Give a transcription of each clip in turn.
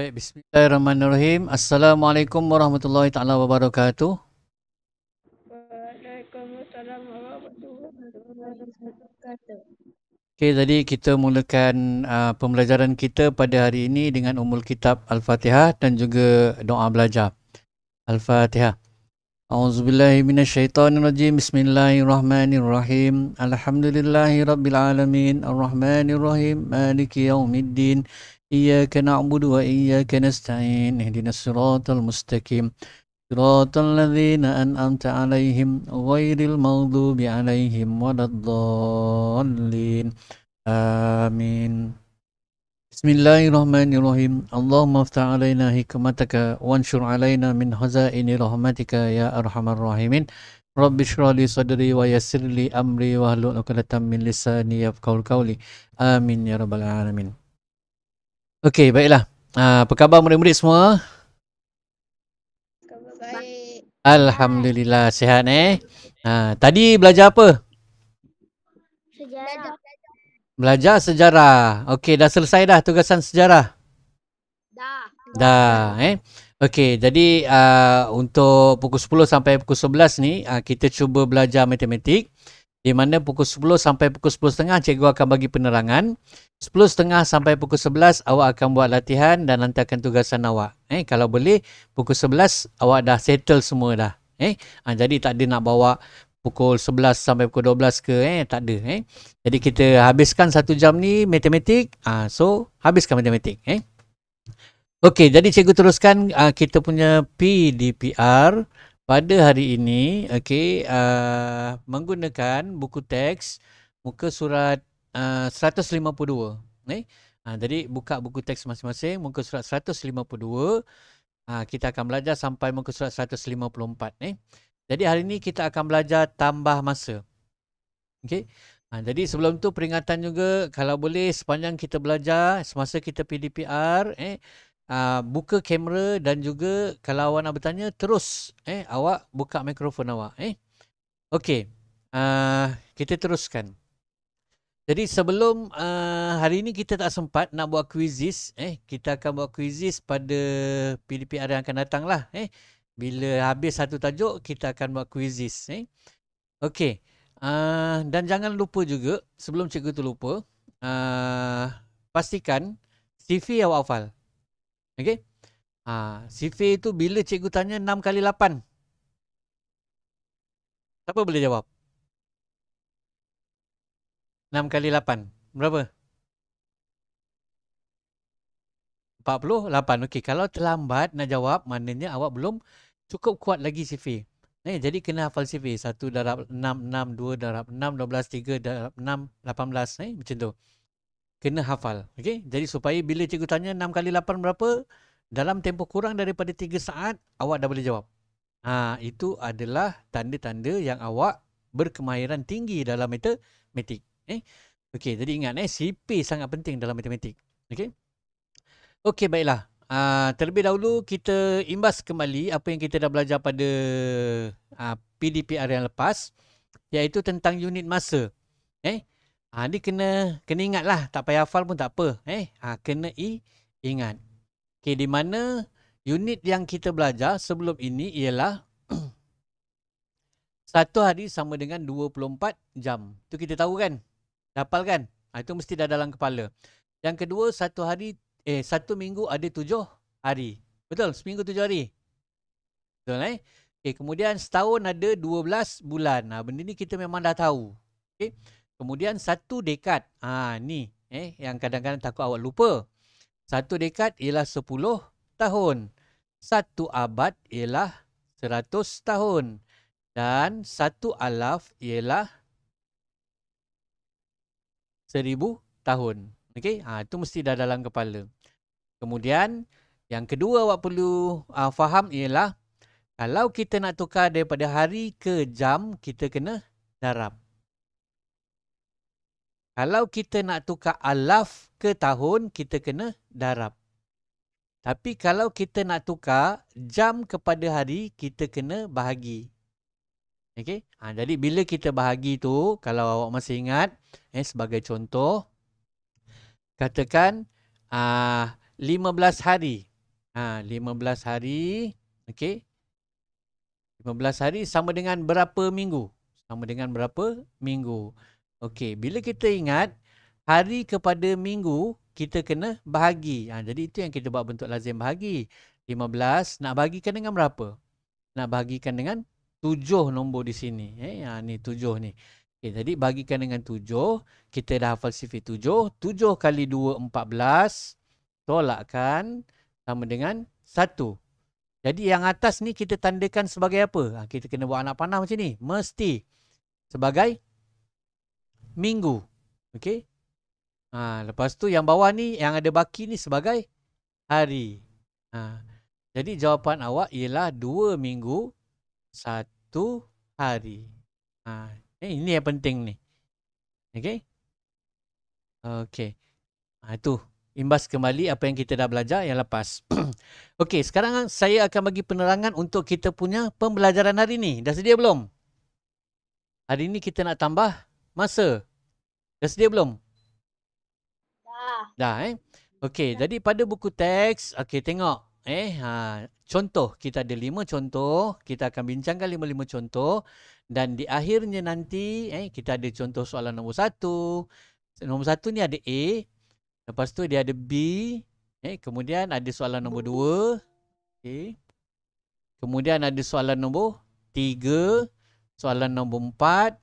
Baik, bismillahirrahmanirrahim. Assalamualaikum warahmatullahi taala wabarakatuh. Waalaikumsalam warahmatullahi wabarakatuh. Okey, jadi kita mulakan uh, pembelajaran kita pada hari ini dengan umul kitab Al-Fatihah dan juga doa belajar. Al-Fatihah. A'udzubillahi minasyaitonirrajim. Bismillahirrahmanirrahim. Alhamdulillahirabbil alamin. Arrahmanirrahim. Maliki yaumiddin. إياك نعبد وإياك نستعين اهدنا الصراط المستقيم صراط الذين أنعمت عليهم غير المغضوب عليهم ولا الضالين آمين بسم الله الرحمن الرحيم اللهم افتح علينا حكمتك وانشر علينا من خزائن رحمتك يا أرحم الراحمين رب اشرح لي صدري ويسر لي أمري واحلل عقدة من لساني يفقهوا قولي آمين يا رب العالمين Okey, baiklah. Uh, apa khabar murid-murid semua? baik. Alhamdulillah, sihat eh. Uh, tadi belajar apa? Sejarah. Belajar sejarah. Okey, dah selesai dah tugasan sejarah? Dah. Dah, eh. Okey, jadi uh, untuk pukul 10 sampai pukul 11 ni, uh, kita cuba belajar matematik di mana pukul 10 sampai pukul 10.30 cikgu akan bagi penerangan. 10.30 sampai pukul 11 awak akan buat latihan dan nanti akan tugasan awak. Eh kalau boleh pukul 11 awak dah settle semua dah. Eh ha, jadi tak ada nak bawa pukul 11 sampai pukul 12 ke eh tak ada eh. Jadi kita habiskan satu jam ni matematik. Ah ha, so habiskan matematik eh. Okey jadi cikgu teruskan uh, kita punya PDPR pada hari ini okey uh, menggunakan buku teks muka surat uh, 152 eh uh, jadi buka buku teks masing-masing muka surat 152 uh, kita akan belajar sampai muka surat 154 eh jadi hari ini kita akan belajar tambah masa okey Ha, jadi sebelum tu peringatan juga kalau boleh sepanjang kita belajar semasa kita PDPR eh uh, buka kamera dan juga kalau awak nak bertanya terus eh awak buka mikrofon awak eh. Okey. Uh, kita teruskan. Jadi sebelum uh, hari ini kita tak sempat nak buat kuisis. eh kita akan buat kuisis pada PDP PDPR yang akan datang lah eh bila habis satu tajuk kita akan buat kuisis. eh okey uh, dan jangan lupa juga sebelum cikgu tu lupa uh, pastikan CV awak hafal Okey. Ha, sifir itu bila cikgu tanya 6 kali 8? Siapa boleh jawab? 6 kali 8. Berapa? 48. Okey. Kalau terlambat nak jawab, maknanya awak belum cukup kuat lagi sifir. Eh, jadi kena hafal sifir. 1 darab 6, 6, 2 darab 6, 12, 3 darab 6, 18. Eh, macam tu kena hafal. Okey. Jadi supaya bila cikgu tanya 6 kali 8 berapa, dalam tempoh kurang daripada 3 saat awak dah boleh jawab. Ha, itu adalah tanda-tanda yang awak berkemahiran tinggi dalam matematik. Eh. Okey, jadi ingat eh CP sangat penting dalam matematik. Okey. Okey, baiklah. Uh, terlebih dahulu kita imbas kembali apa yang kita dah belajar pada uh, ha, PDPR yang lepas iaitu tentang unit masa. Eh, Ha, ni kena kena ingat lah. Tak payah hafal pun tak apa. Eh, ha, kena i, ingat. Okay, di mana unit yang kita belajar sebelum ini ialah satu hari sama dengan 24 jam. Itu kita tahu kan? Dapal kan? Ha, itu mesti dah dalam kepala. Yang kedua, satu hari eh satu minggu ada tujuh hari. Betul? Seminggu tujuh hari. Betul eh? Okay, kemudian setahun ada dua belas bulan. Ha, benda ni kita memang dah tahu. Okay. Kemudian satu dekad. Ha, ni eh, yang kadang-kadang takut awak lupa. Satu dekad ialah sepuluh tahun. Satu abad ialah seratus tahun. Dan satu alaf ialah seribu tahun. Okey, ha, itu mesti dah dalam kepala. Kemudian yang kedua awak perlu uh, faham ialah kalau kita nak tukar daripada hari ke jam, kita kena darab. Kalau kita nak tukar alaf ke tahun, kita kena darab. Tapi kalau kita nak tukar jam kepada hari, kita kena bahagi. Okey? Ha, jadi bila kita bahagi tu, kalau awak masih ingat, eh, sebagai contoh, katakan uh, ah, 15 hari. Ha, 15 hari, okey? 15 hari sama dengan berapa minggu? Sama dengan berapa minggu? Okey, bila kita ingat hari kepada minggu, kita kena bahagi. Ha, jadi itu yang kita buat bentuk lazim bahagi. 15 nak bahagikan dengan berapa? Nak bahagikan dengan 7 nombor di sini. Eh, ha, ni 7 ni. Okay, jadi bahagikan dengan 7. Kita dah hafal sifir 7. 7 kali 2, 14. Tolakkan sama dengan 1. Jadi yang atas ni kita tandakan sebagai apa? Ha, kita kena buat anak panah macam ni. Mesti sebagai minggu. Okey. Ha, lepas tu yang bawah ni yang ada baki ni sebagai hari. Ha. Jadi jawapan awak ialah dua minggu satu hari. Ha. Eh, ini yang penting ni. Okey. Okey. Ha, itu imbas kembali apa yang kita dah belajar yang lepas. Okey, sekarang saya akan bagi penerangan untuk kita punya pembelajaran hari ni. Dah sedia belum? Hari ni kita nak tambah masa? Dah sedia belum? Dah. Dah eh? Okey, ya. jadi pada buku teks, okey tengok. Eh, ha, contoh, kita ada lima contoh. Kita akan bincangkan lima-lima contoh. Dan di akhirnya nanti, eh, kita ada contoh soalan nombor satu. Nombor satu ni ada A. Lepas tu dia ada B. Eh, kemudian ada soalan nombor dua. Okey. Kemudian ada soalan nombor tiga. Soalan nombor empat.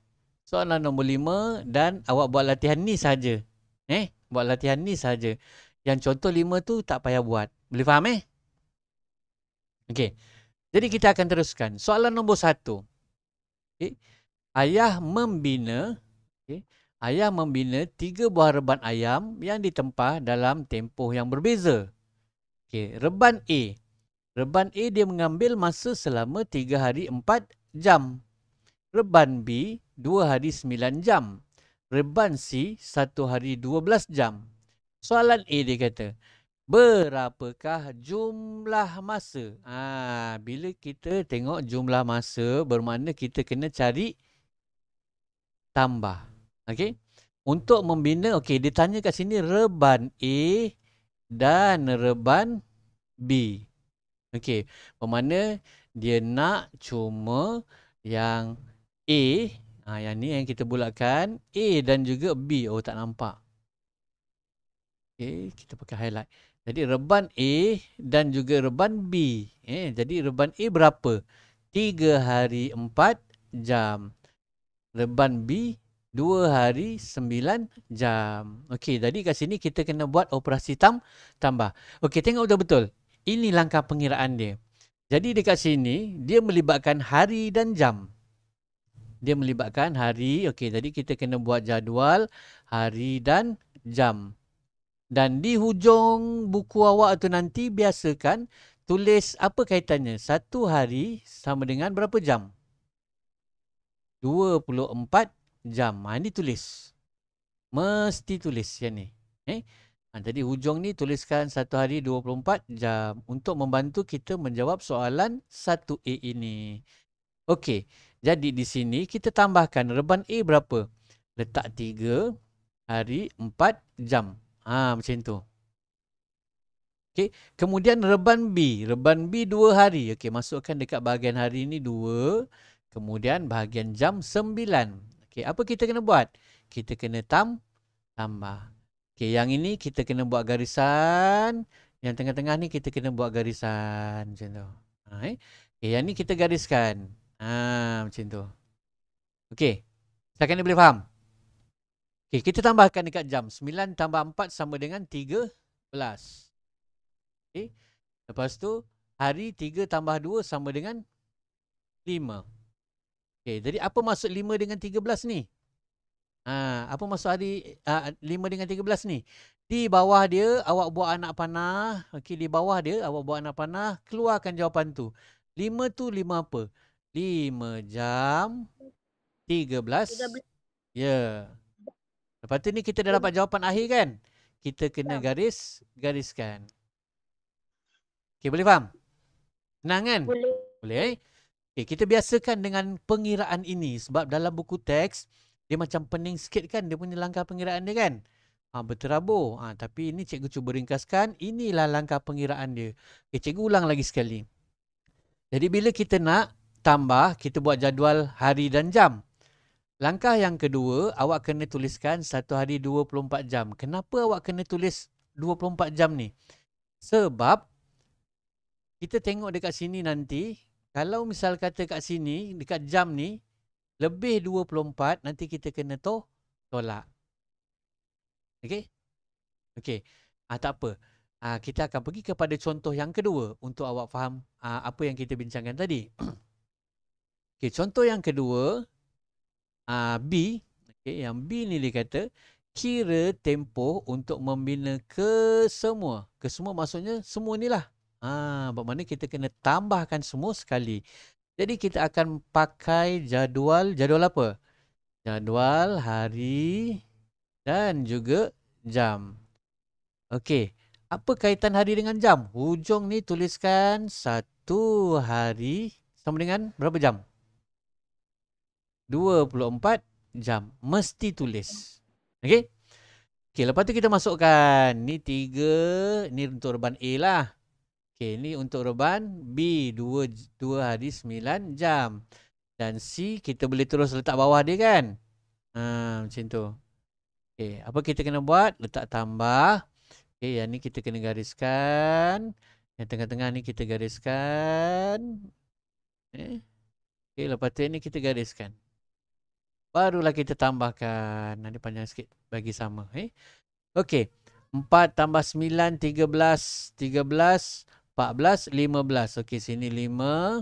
Soalan nombor lima dan awak buat latihan ni saja. Eh, buat latihan ni saja. Yang contoh lima tu tak payah buat. Boleh faham eh? Okey. Jadi kita akan teruskan. Soalan nombor satu. Okey. Ayah membina okay. Ayah membina tiga buah reban ayam yang ditempa dalam tempoh yang berbeza. Okey, reban A. Reban A dia mengambil masa selama tiga hari empat jam. Reban B dua hari sembilan jam. Reban C satu hari dua belas jam. Soalan A dia kata, berapakah jumlah masa? Ha, bila kita tengok jumlah masa, bermakna kita kena cari tambah. okay? Untuk membina, okay? dia tanya kat sini reban A dan reban B. okay? bermakna dia nak cuma yang A ha, Yang ni yang kita bulatkan A dan juga B Oh tak nampak Okay, kita pakai highlight. Jadi reban A dan juga reban B. Eh, jadi reban A berapa? 3 hari 4 jam. Reban B 2 hari 9 jam. Okey, jadi kat sini kita kena buat operasi tam tambah. Okey, tengok betul-betul. Ini langkah pengiraan dia. Jadi dekat sini, dia melibatkan hari dan jam dia melibatkan hari okey jadi kita kena buat jadual hari dan jam dan di hujung buku awak tu nanti biasakan tulis apa kaitannya satu hari sama dengan berapa jam 24 jam ha, ini tulis mesti tulis yang ni eh ha, jadi hujung ni tuliskan satu hari 24 jam untuk membantu kita menjawab soalan 1A ini Okey. Jadi di sini kita tambahkan reban A berapa? Letak 3 hari 4 jam. Ha macam tu. Okey. Kemudian reban B, reban B 2 hari. Okey, masukkan dekat bahagian hari ni 2, kemudian bahagian jam 9. Okey, apa kita kena buat? Kita kena tam tambah. Okey, yang ini kita kena buat garisan. Yang tengah-tengah ni kita kena buat garisan macam tu. Ha, eh? Okey, yang ni kita gariskan. Ah, macam tu. Okey. Sekarang ni boleh faham? Okey, kita tambahkan dekat jam. 9 tambah 4 sama dengan 13. Okey. Lepas tu, hari 3 tambah 2 sama dengan 5. Okey, jadi apa maksud 5 dengan 13 ni? Ha, apa maksud hari uh, ah, 5 dengan 13 ni? Di bawah dia, awak buat anak panah. Okey, di bawah dia, awak buat anak panah. Keluarkan jawapan tu. 5 tu 5 apa? 5 jam 13. 13. Ya. Yeah. Lepas tu ni kita dah dapat jawapan akhir kan? Kita kena ya. garis, gariskan. Okey, boleh faham? Senang kan? Boleh. Boleh. Eh? Okey, kita biasakan dengan pengiraan ini sebab dalam buku teks dia macam pening sikit kan dia punya langkah pengiraan dia kan? Ha, berterabur. Ha, tapi ini cikgu cuba ringkaskan. Inilah langkah pengiraan dia. Okey, cikgu ulang lagi sekali. Jadi bila kita nak tambah kita buat jadual hari dan jam. Langkah yang kedua, awak kena tuliskan satu hari 24 jam. Kenapa awak kena tulis 24 jam ni? Sebab kita tengok dekat sini nanti, kalau misal kata kat sini, dekat jam ni, lebih 24, nanti kita kena to tolak. Okey? Okey. Ah, tak apa. Ah, kita akan pergi kepada contoh yang kedua untuk awak faham ah, apa yang kita bincangkan tadi. Okey, contoh yang kedua uh, B, okey, yang B ni dia kata kira tempoh untuk membina ke semua. Ke semua maksudnya semua ni lah. uh, ah, bermakna kita kena tambahkan semua sekali. Jadi kita akan pakai jadual, jadual apa? Jadual hari dan juga jam. Okey, apa kaitan hari dengan jam? Hujung ni tuliskan satu hari sama dengan berapa jam? 24 jam mesti tulis. Okey. Okey, lepas tu kita masukkan ni 3, ni untuk reban A lah. Okey, ni untuk reban B 2 2 hari 9 jam. Dan C kita boleh terus letak bawah dia kan? Ha, macam tu. Okey, apa kita kena buat? Letak tambah. Okey, yang ni kita kena gariskan. Yang tengah-tengah ni kita gariskan. Okey. Eh? Okey, lepas tu ini kita gariskan. Barulah kita tambahkan. Nanti panjang sikit bagi sama. Eh? Okey. 4 tambah 9, 13. 13, 14, 15. Okey, sini 5.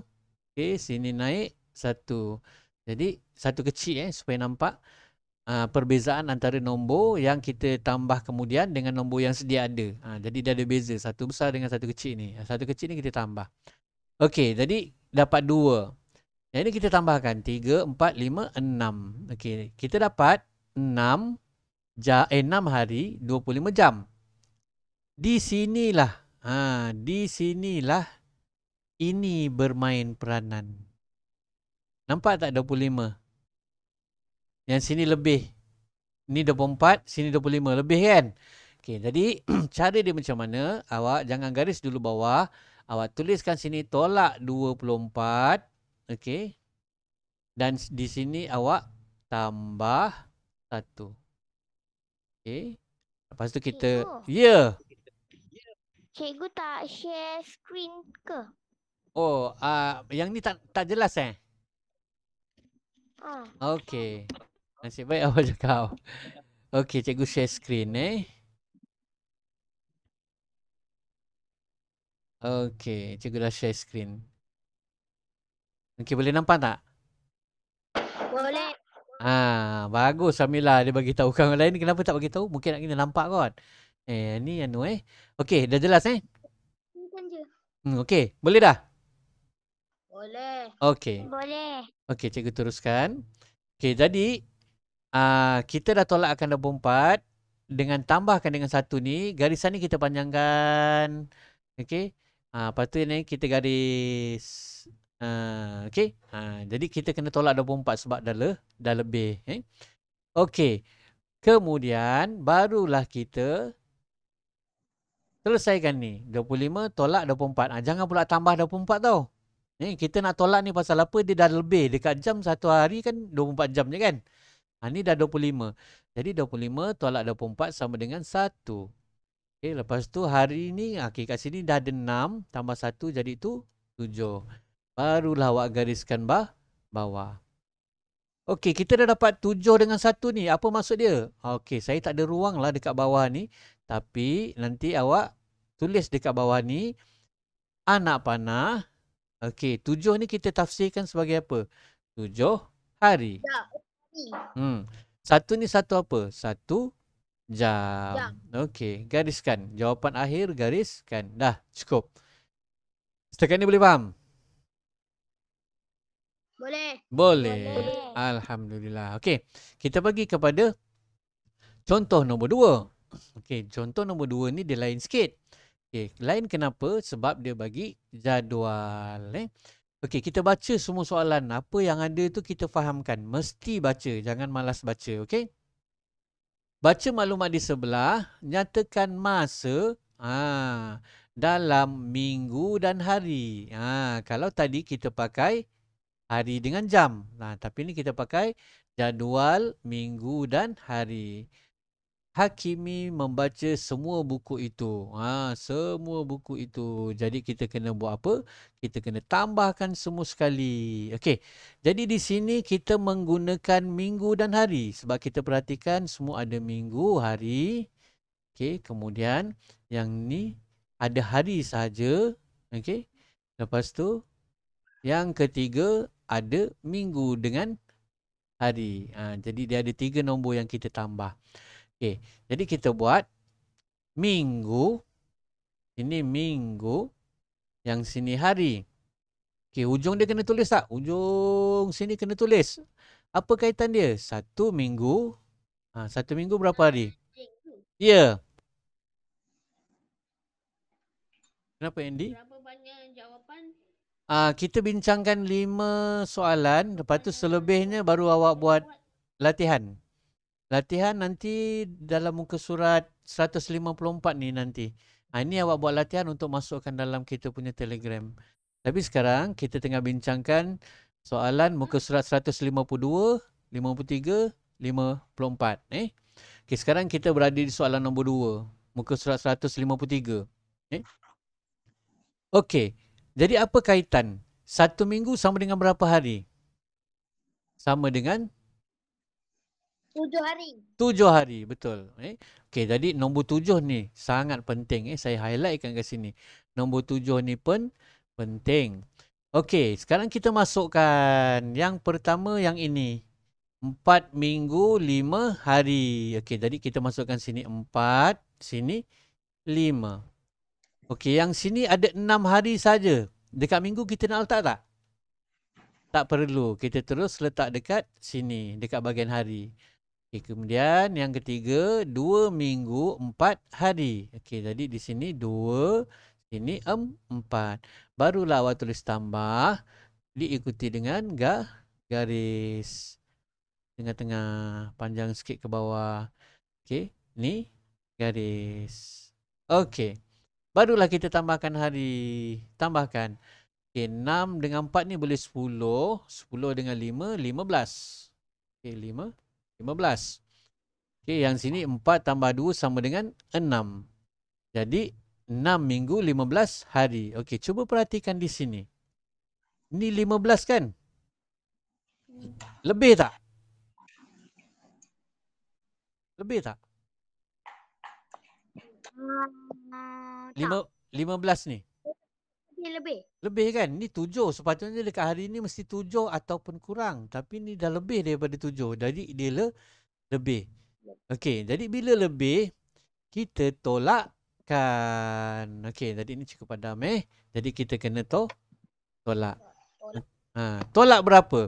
Okey, sini naik 1. Jadi, satu kecil eh, supaya nampak. Uh, perbezaan antara nombor yang kita tambah kemudian dengan nombor yang sedia ada. Uh, jadi dia ada beza. Satu besar dengan satu kecil ni. Ah, satu kecil ni kita tambah. Okey, jadi dapat dua ini kita tambahkan 3, 4, 5, 6. Okey, kita dapat 6 jam, eh, 6 hari 25 jam. Di sinilah, ha, di sinilah ini bermain peranan. Nampak tak 25? Yang sini lebih. Ni 24, sini 25. Lebih kan? Okey, jadi cara dia macam mana? Awak jangan garis dulu bawah. Awak tuliskan sini tolak 24. 24. Okey. Dan di sini awak tambah satu. Okey. Lepas tu kita ya. Yeah. Cikgu tak share screen ke? Oh, ah uh, yang ni tak tak jelas eh? Ah. Okey. Nasib baik awak cakap. Okey, cikgu share screen eh. Okey, cikgu dah share screen. Okey boleh nampak tak? Boleh. Ah, bagus Samila, dia bagi tahu orang lain kenapa tak bagi tahu? Mungkin nak kena nampak kot. Eh, ni anu eh. Okey, dah jelas eh? Hmm, okey, boleh dah? Boleh. Okey. Boleh. Okey, cikgu teruskan. Okey, jadi uh, kita dah tolak akan 24 dengan tambahkan dengan satu ni, garisan ni kita panjangkan. Okey. Ah, uh, lepas tu ni kita garis Uh, ah, okay. Uh, ah, jadi kita kena tolak 24 sebab dah, le, dah lebih. Eh? Okay. Kemudian barulah kita selesaikan ni. 25 tolak 24. Uh, ah, jangan pula tambah 24 tau. Eh, kita nak tolak ni pasal apa dia dah lebih. Dekat jam satu hari kan 24 jam je kan. Ha, ni dah 25. Jadi 25 tolak 24 sama dengan 1. Okay, lepas tu hari ni okay, kat sini dah ada 6 tambah 1 jadi tu 7 barulah awak gariskan bah bawah. Okey, kita dah dapat tujuh dengan satu ni. Apa maksud dia? Okey, saya tak ada ruang lah dekat bawah ni. Tapi nanti awak tulis dekat bawah ni. Anak panah. Okey, tujuh ni kita tafsirkan sebagai apa? Tujuh hari. Hmm. Satu ni satu apa? Satu jam. Okey, gariskan. Jawapan akhir gariskan. Dah, cukup. Setakat ni boleh faham? Boleh. Boleh. Boleh. Alhamdulillah. Okey. Kita bagi kepada contoh nombor dua. Okey. Contoh nombor dua ni dia lain sikit. Okey. Lain kenapa? Sebab dia bagi jadual. Eh. Okey. Kita baca semua soalan. Apa yang ada tu kita fahamkan. Mesti baca. Jangan malas baca. Okey. Baca maklumat di sebelah. Nyatakan masa. Haa. Dalam minggu dan hari. Ha, kalau tadi kita pakai hari dengan jam. Nah, tapi ni kita pakai jadual minggu dan hari. Hakimi membaca semua buku itu. Ha, semua buku itu. Jadi kita kena buat apa? Kita kena tambahkan semua sekali. Okey. Jadi di sini kita menggunakan minggu dan hari. Sebab kita perhatikan semua ada minggu, hari. Okey. Kemudian yang ni ada hari sahaja. Okey. Lepas tu yang ketiga ada minggu dengan hari. Ha, jadi dia ada tiga nombor yang kita tambah. Okey, jadi kita buat minggu ini minggu yang sini hari. Okey, hujung dia kena tulis tak? Hujung sini kena tulis. Apa kaitan dia? Satu minggu. Ha, satu minggu berapa hari? Ya. Yeah. Kenapa Andy? Berapa banyak jawapan? Uh, kita bincangkan lima soalan. Lepas tu selebihnya baru awak buat latihan. Latihan nanti dalam muka surat 154 ni nanti. Uh, ini awak buat latihan untuk masukkan dalam kita punya telegram. Tapi sekarang kita tengah bincangkan soalan muka surat 152, 53, 54. Eh? Okay, sekarang kita berada di soalan nombor dua, Muka surat 153. Eh? Okay. Jadi apa kaitan? Satu minggu sama dengan berapa hari? Sama dengan? Tujuh hari. Tujuh hari, betul. Eh? Okey, jadi nombor tujuh ni sangat penting. Eh? Saya highlightkan ke sini. Nombor tujuh ni pun penting. Okey, sekarang kita masukkan yang pertama yang ini. Empat minggu lima hari. Okey, jadi kita masukkan sini empat, sini lima. Okey, yang sini ada enam hari saja. Dekat minggu kita nak letak tak? Tak perlu. Kita terus letak dekat sini, dekat bahagian hari. Okey, kemudian yang ketiga, dua minggu, empat hari. Okey, jadi di sini dua, sini em empat. Barulah awak tulis tambah diikuti dengan garis tengah-tengah panjang sikit ke bawah. Okey, ni garis. Okey. Barulah kita tambahkan hari. Tambahkan. Okey, 6 dengan 4 ni boleh 10. 10 dengan 5, 15. Okey, 5, 15. Okey, yang sini 4 tambah 2 sama dengan 6. Jadi, 6 minggu 15 hari. Okey, cuba perhatikan di sini. Ni 15 kan? Lebih tak? Lebih tak? Ah, lima belas ni? Lebih. Lebih kan? Ni tujuh. Sepatutnya dekat hari ni mesti tujuh ataupun kurang. Tapi ni dah lebih daripada tujuh. Jadi dia le- lebih. Okey. Jadi bila lebih, kita tolakkan. Okey. Jadi ni cukup padam eh. Jadi kita kena to- tolak. Tolak. Ha, tolak berapa?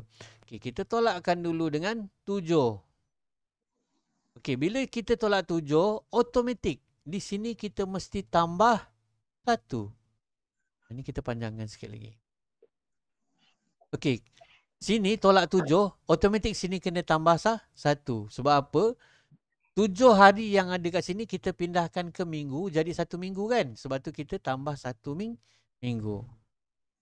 Okey. Kita tolakkan dulu dengan tujuh. Okey. Bila kita tolak tujuh, otomatik di sini kita mesti tambah satu. Ini kita panjangkan sikit lagi. Okey. Sini tolak tujuh. Automatik sini kena tambah sah satu. Sebab apa? Tujuh hari yang ada kat sini kita pindahkan ke minggu. Jadi satu minggu kan? Sebab tu kita tambah satu minggu.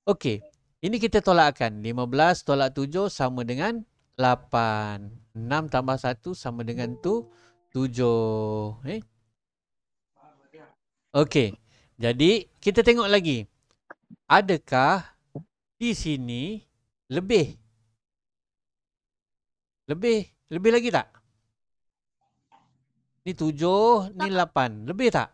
Okey. Ini kita tolakkan. Lima belas tolak tujuh sama dengan lapan. Enam tambah satu sama dengan tu tujuh. Eh? Okey. Jadi kita tengok lagi. Adakah di sini lebih? Lebih? Lebih lagi tak? Ni tujuh, tak. ni lapan. Lebih tak?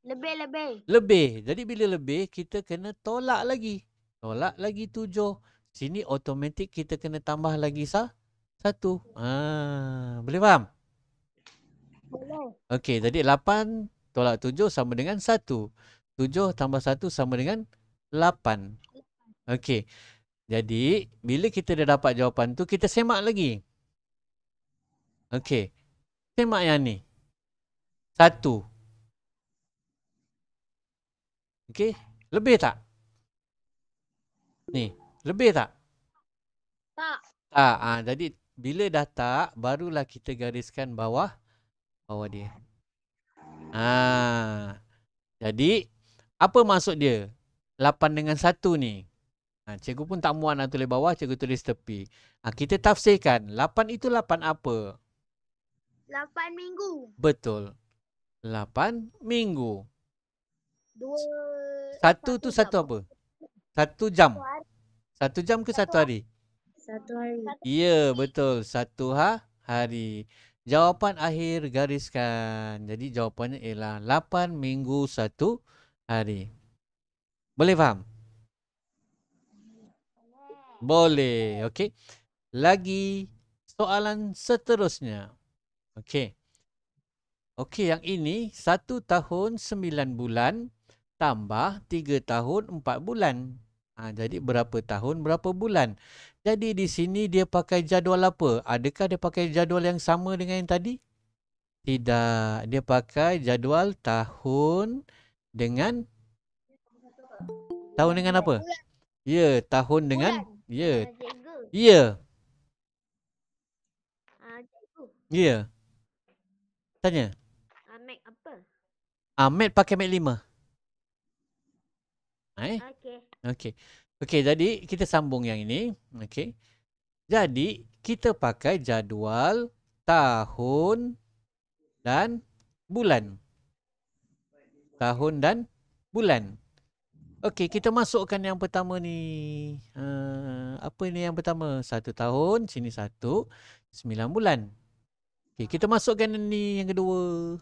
Lebih, lebih. Lebih. Jadi bila lebih, kita kena tolak lagi. Tolak lagi tujuh. Sini otomatik kita kena tambah lagi sah? satu. Ah, boleh faham? Boleh. Okey, jadi lapan tolak 7 sama dengan 1. 7 tambah 1 sama dengan 8. Okey. Jadi, bila kita dah dapat jawapan tu, kita semak lagi. Okey. Semak yang ni. 1. Okey. Lebih tak? Ni. Lebih tak? Tak. Tak. Ha, jadi, bila dah tak, barulah kita gariskan bawah bawah dia. Ha. Jadi apa maksud dia? 8 dengan 1 ni. Ha, cikgu pun tak muat nak tulis bawah, cikgu tulis tepi. Ha, kita tafsirkan. 8 itu 8 apa? 8 minggu. Betul. 8 minggu. 2 1 tu satu apa? Satu jam. Satu jam ke satu hari? Satu hari. Ya, betul. Satu ha hari. Jawapan akhir gariskan. Jadi jawapannya ialah 8 minggu 1 hari. Boleh faham? Boleh. Okey. Lagi soalan seterusnya. Okey. Okey, yang ini 1 tahun 9 bulan tambah 3 tahun 4 bulan. Ha, jadi berapa tahun, berapa bulan. Jadi di sini dia pakai jadual apa? Adakah dia pakai jadual yang sama dengan yang tadi? Tidak. Dia pakai jadual tahun dengan... Tahun dengan apa? Ya, tahun dengan... Ya. Ya. Ah, ya. Tanya. Ah, Mac apa? Ahmed pakai Mac 5. Eh? Ah, Okey. Okey, jadi kita sambung yang ini. Okey. Jadi, kita pakai jadual tahun dan bulan. Tahun dan bulan. Okey, kita masukkan yang pertama ni. Uh, apa ini yang pertama? Satu tahun, sini satu. Sembilan bulan. Okey, kita masukkan ni yang kedua.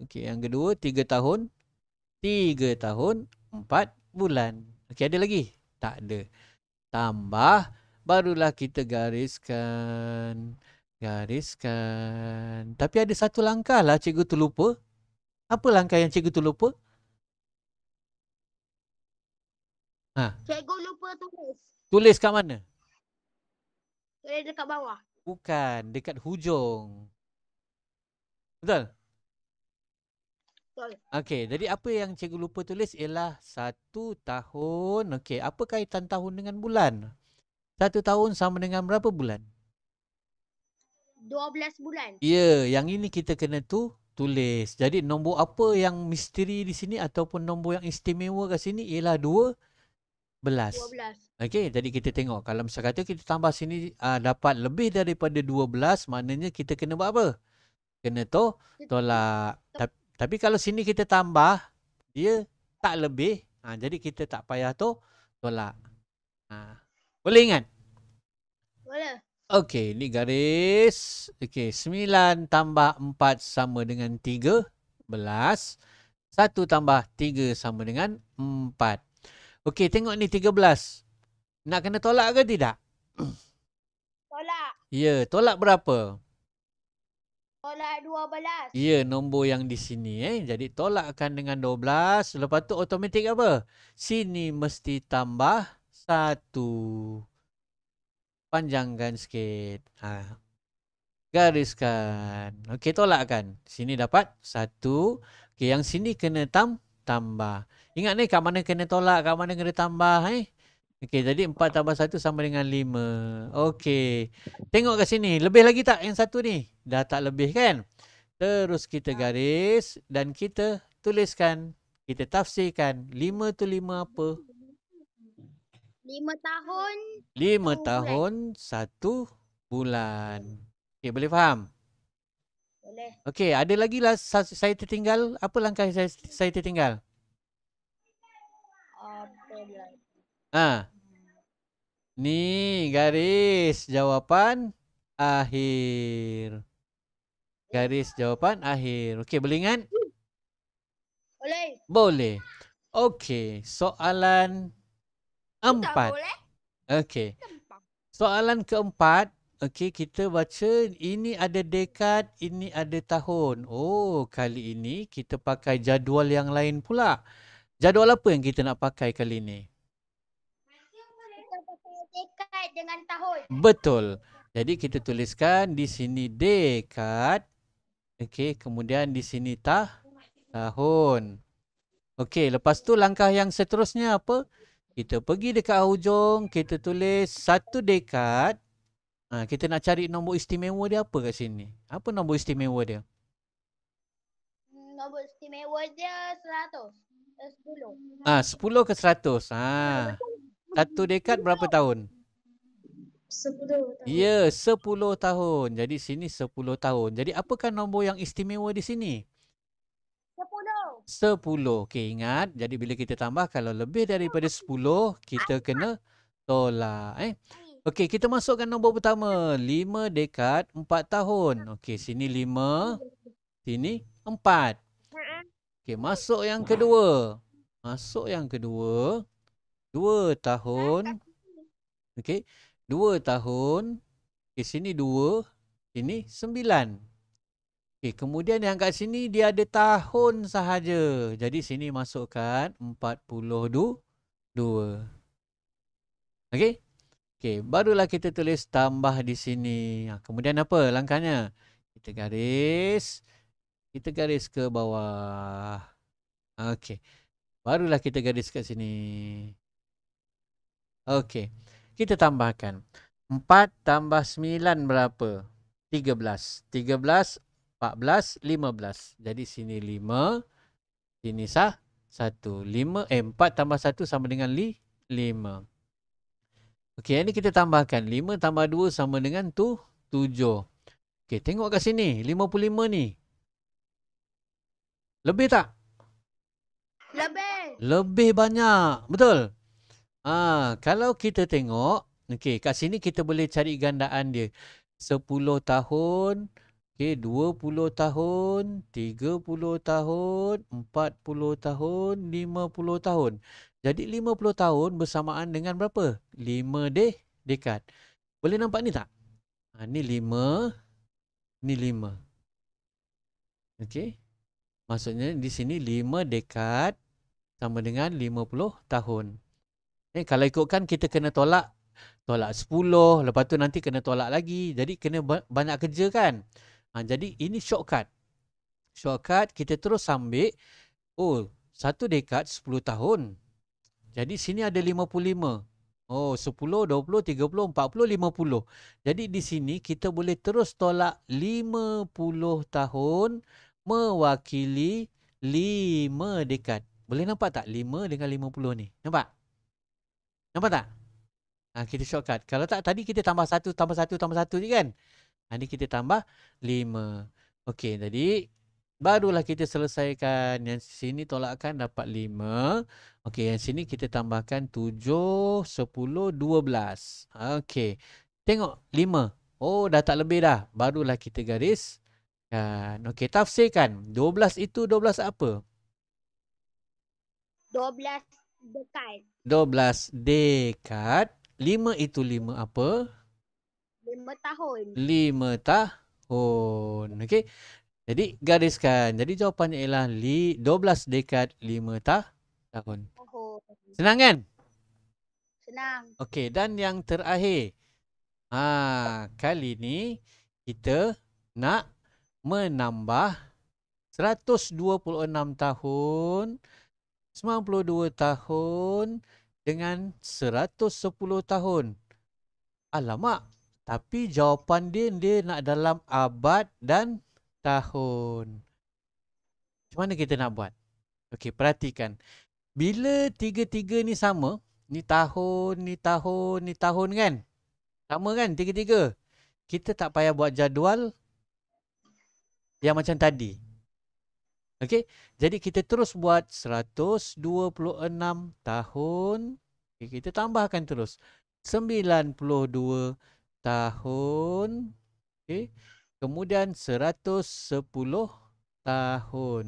Okey, yang kedua tiga tahun. Tiga tahun, empat bulan. Okey, ada lagi? Tak ada. Tambah, barulah kita gariskan. Gariskan. Tapi ada satu langkah lah cikgu tu lupa Apa langkah yang cikgu terlupa? Ha. Cikgu lupa tulis. Tulis kat mana? Tulis dekat bawah. Bukan, dekat hujung. Betul? Betul. Okey, jadi apa yang cikgu lupa tulis ialah satu tahun. Okey, apa kaitan tahun dengan bulan? Satu tahun sama dengan berapa bulan? 12 bulan. Ya, yeah, yang ini kita kena tu tulis. Jadi nombor apa yang misteri di sini ataupun nombor yang istimewa kat sini ialah 12. 12. Okey, jadi kita tengok. Kalau misalkan kata kita tambah sini uh, dapat lebih daripada 12, maknanya kita kena buat apa? Kena to tolak. Tapi tapi kalau sini kita tambah, dia tak lebih. Ha, jadi kita tak payah tu tolak. Ha. Boleh ingat? Boleh. Okey, ni garis. Okey, 9 tambah 4 sama dengan 13. 1 tambah 3 sama dengan 4. Okey, tengok ni 13. Nak kena tolak ke tidak? Tolak. Ya, tolak berapa? Tolak 12. Ya, nombor yang di sini. Eh. Jadi, tolakkan dengan 12. Lepas tu, otomatik apa? Sini mesti tambah 1. Panjangkan sikit. Ha. Gariskan. Okey, tolakkan. Sini dapat 1. Okey, yang sini kena tam tambah. Ingat ni, kat mana kena tolak, kat mana kena tambah. Eh? Okey, jadi 4 tambah 1 sama dengan 5. Okey. Tengok kat sini. Lebih lagi tak yang satu ni? Dah tak lebih kan? Terus kita garis dan kita tuliskan. Kita tafsirkan. 5 tu 5 apa? 5 tahun. 5 tahun 1 bulan. Okey, boleh faham? Boleh. Okey, ada lagi lah saya tertinggal. Apa langkah saya, saya tertinggal? Apa dia? Ha. Ni garis jawapan akhir. Garis jawapan akhir. Okey, boleh ingat? Boleh. Boleh. Okey, soalan empat. Okey. Soalan keempat. Okey, kita baca ini ada dekad, ini ada tahun. Oh, kali ini kita pakai jadual yang lain pula. Jadual apa yang kita nak pakai kali ini? Dekat dengan tahun. Betul. Jadi kita tuliskan di sini dekat, Okey, kemudian di sini tah tahun. Okey, lepas tu langkah yang seterusnya apa? Kita pergi dekat hujung, kita tulis satu dekat. Ha, kita nak cari nombor istimewa dia apa kat sini? Apa nombor istimewa dia? Hmm, nombor istimewa dia seratus eh, sepuluh. Ah, ha, 10 ke seratus. Ah. Ha satu dekad berapa tahun? Sepuluh. tahun. Ya, 10 tahun. Jadi sini sepuluh tahun. Jadi apakah nombor yang istimewa di sini? Sepuluh. Sepuluh. Okey, ingat. Jadi bila kita tambah kalau lebih daripada sepuluh kita kena tolak, eh. Okey, kita masukkan nombor pertama. lima dekat empat tahun. Okey, sini lima sini empat. Okey, masuk yang kedua. Masuk yang kedua. Dua tahun. Okey. Dua tahun. Okey, sini dua. Sini sembilan. Okey, kemudian yang kat sini dia ada tahun sahaja. Jadi sini masukkan empat puluh dua. Okey. Okey, barulah kita tulis tambah di sini. Ha, kemudian apa langkahnya? Kita garis. Kita garis ke bawah. Okey. Barulah kita garis kat sini. Okey. Kita tambahkan. 4 tambah 9 berapa? 13. 13, 14, 15. Jadi sini 5. Sini sah. 1. 5. Eh, 4 tambah 1 sama dengan li, 5. Okey, ini kita tambahkan. 5 tambah 2 sama dengan tu 7. Okey, tengok kat sini. 55 ni. Lebih tak? Lebih. Lebih banyak. Betul? Betul. Ah, kalau kita tengok, okey, kat sini kita boleh cari gandaan dia. 10 tahun, okey, 20 tahun, 30 tahun, 40 tahun, 50 tahun. Jadi 50 tahun bersamaan dengan berapa? 5 de dekat. Boleh nampak ni tak? Ha, ni 5, ni 5. Okey. Maksudnya di sini 5 dekat sama dengan 50 tahun. Eh, kalau ikutkan kita kena tolak tolak 10 lepas tu nanti kena tolak lagi jadi kena banyak kerja kan ha, jadi ini shortcut shortcut kita terus ambil oh satu dekad 10 tahun jadi sini ada 55 oh 10 20 30 40 50 jadi di sini kita boleh terus tolak 50 tahun mewakili 5 dekad boleh nampak tak 5 dengan 50 ni nampak Nampak tak? Ha, kita shortcut. Kalau tak, tadi kita tambah satu, tambah satu, tambah satu je kan? Ha, ni kita tambah lima. Okey, tadi barulah kita selesaikan. Yang sini tolakkan dapat lima. Okey, yang sini kita tambahkan tujuh, sepuluh, dua belas. Okey. Tengok, lima. Oh, dah tak lebih dah. Barulah kita garis. Kan. Okey, tafsirkan. Dua belas itu dua belas apa? Dua belas dekad. 12 dekat 5 itu 5 apa? 5 tahun. 5 tahun. Okey. Jadi gariskan. Jadi jawapannya ialah 12 dekat 5 ta- tahun. Senang kan? Senang. Okey, dan yang terakhir. Ha, kali ni kita nak menambah 126 tahun 92 tahun dengan 110 tahun. Alamak, tapi jawapan dia dia nak dalam abad dan tahun. Macam mana kita nak buat? Okey, perhatikan. Bila tiga-tiga ni sama, ni tahun, ni tahun, ni tahun kan? Sama kan tiga-tiga? Kita tak payah buat jadual yang macam tadi. Okey. Jadi kita terus buat 126 tahun. Okay, kita tambahkan terus. 92 tahun. Okey. Kemudian 110 tahun.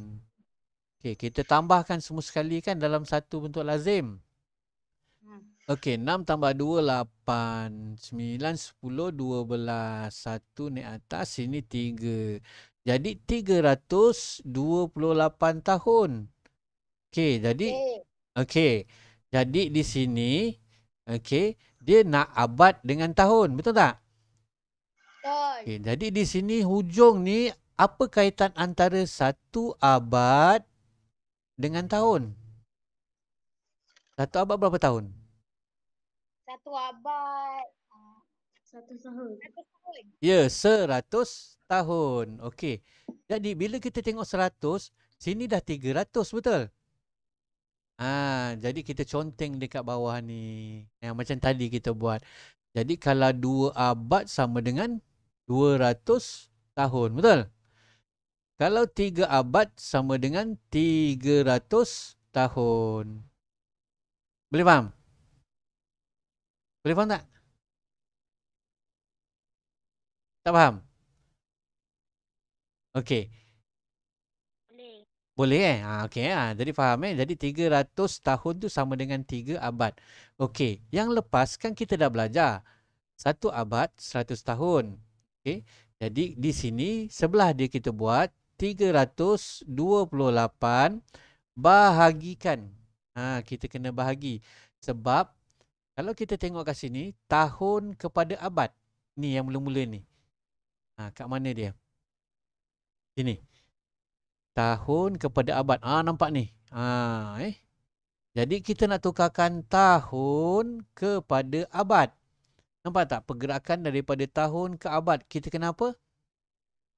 Okey, kita tambahkan semua sekali kan dalam satu bentuk lazim. Hmm. Okey, 6 tambah 2, 8. 9, 10, 12. satu naik atas, sini jadi 328 tahun. Okey, jadi okey. Okay, jadi di sini okey, dia nak abad dengan tahun, betul tak? Okay, jadi di sini hujung ni apa kaitan antara satu abad dengan tahun? Satu abad berapa tahun? Satu abad satu tahun. Ya, seratus tahun. Okey. Jadi bila kita tengok 100, sini dah 300 betul? Ah, ha, jadi kita conteng dekat bawah ni. Yang macam tadi kita buat. Jadi kalau 2 abad sama dengan 200 tahun, betul? Kalau 3 abad sama dengan 300 tahun. Boleh faham? Boleh faham tak? Tak faham? Okey. Boleh eh? Ha, ah, okay, ha. Eh? Ah, jadi faham eh? Jadi 300 tahun tu sama dengan 3 abad. Okey, yang lepas kan kita dah belajar. Satu abad, 100 tahun. Okey, jadi di sini sebelah dia kita buat 328 bahagikan. Ha, kita kena bahagi. Sebab kalau kita tengok kat sini, tahun kepada abad. Ni yang mula-mula ni. Ha, kat mana dia? Sini. Tahun kepada abad. Ah ha, nampak ni. Ha, eh. Jadi kita nak tukarkan tahun kepada abad. Nampak tak pergerakan daripada tahun ke abad? Kita kenapa?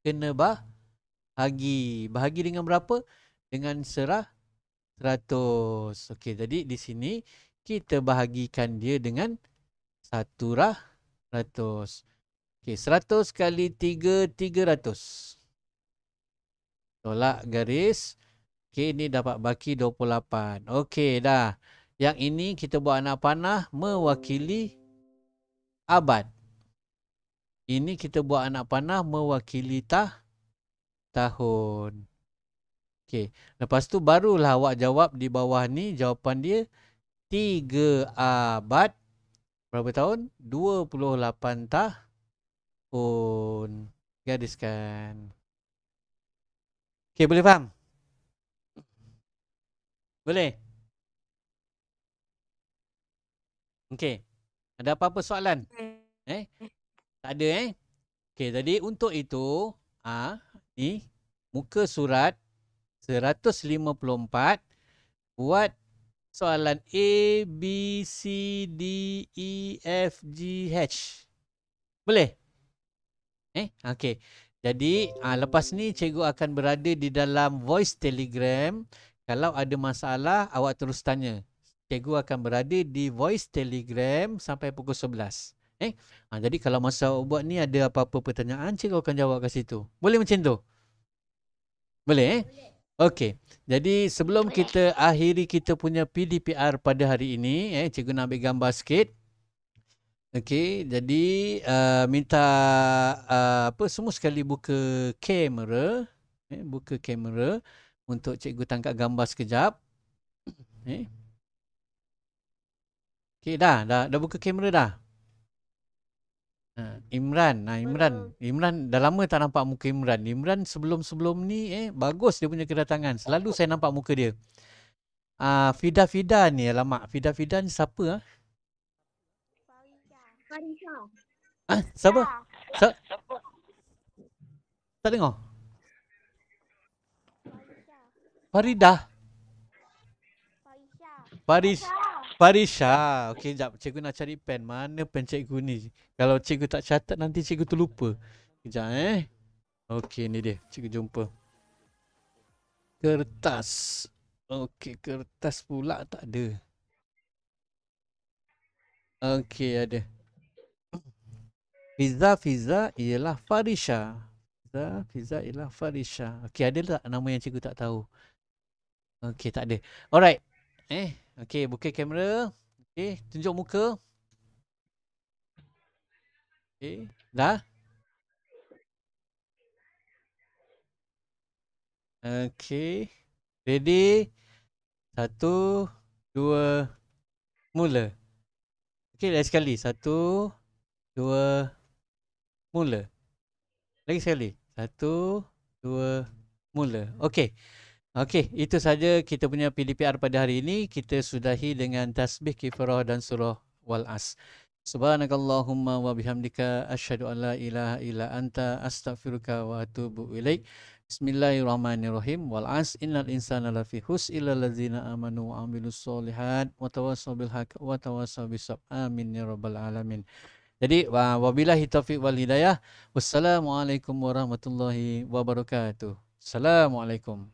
Kena bahagi. Bahagi dengan berapa? Dengan serah 100. Okey, jadi di sini kita bahagikan dia dengan 1 rah 100. Okey, 100 kali 3, 300. Tolak garis. Okey, ini dapat baki 28. Okey, dah. Yang ini kita buat anak panah mewakili abad. Ini kita buat anak panah mewakili tah tahun. Okey. Lepas tu barulah awak jawab di bawah ni. Jawapan dia 3 abad. Berapa tahun? 28 tahun. Gadiskan. Okey, boleh faham? Boleh? Okey. Ada apa-apa soalan? Eh? Tak ada eh? Okey, tadi untuk itu, ah ni muka surat 154 buat soalan A, B, C, D, E, F, G, H. Boleh? Eh? Okey. Jadi uh, lepas ni cikgu akan berada di dalam voice telegram. Kalau ada masalah awak terus tanya. Cikgu akan berada di voice telegram sampai pukul 11. Eh? Uh, jadi kalau masa awak buat ni ada apa-apa pertanyaan cikgu akan jawab kat situ. Boleh macam tu? Boleh eh? Okey. Jadi sebelum kita akhiri kita punya PDPR pada hari ini, eh cikgu nak ambil gambar sikit. Okey, jadi uh, minta uh, apa semua sekali buka kamera, eh, buka kamera untuk cikgu tangkap gambar sekejap. Eh. Okey dah, dah dah buka kamera dah. Uh, Imran, nah ha, Imran, Imran dah lama tak nampak muka Imran. Imran sebelum-sebelum ni eh bagus dia punya kedatangan. Selalu saya nampak muka dia. Ah uh, Fida Fida ni, lama Fida Fida ni siapa ah? Farisa. Ah, siapa? Ha. Sa- siapa? Tak dengar. Farida. Farisa. Faris. Farisa. Okey, jap. Cikgu nak cari pen. Mana pen cikgu ni? Kalau cikgu tak catat nanti cikgu terlupa. Kejap eh. Okey, ni dia. Cikgu jumpa. Kertas. Okey, kertas pula tak ada. Okey, ada. Fiza Fiza ialah Farisha. Fiza Fiza ialah Farisha. Okey, ada tak nama yang cikgu tak tahu? Okey, tak ada. Alright. Eh, okey, buka kamera. Okey, tunjuk muka. Okey, dah. Okey. Ready. Satu, dua, mula. Okey, lagi sekali. Satu, dua, mula mula lagi sekali satu dua mula okey okey itu saja kita punya PDPR pada hari ini kita sudahi dengan tasbih kifarah dan surah wal as subhanakallahumma wa bihamdika asyhadu an la ilaha illa anta astaghfiruka wa atubu ilaik Bismillahirrahmanirrahim. Wal as innal insana lafi hus illa ladzina amanu wa amilus solihat wa tawassaw bil haqq wa tawassaw bis sabr. Amin ya rabbal alamin. Jadi wabillahi taufiq wal hidayah. Wassalamualaikum warahmatullahi wabarakatuh. Assalamualaikum.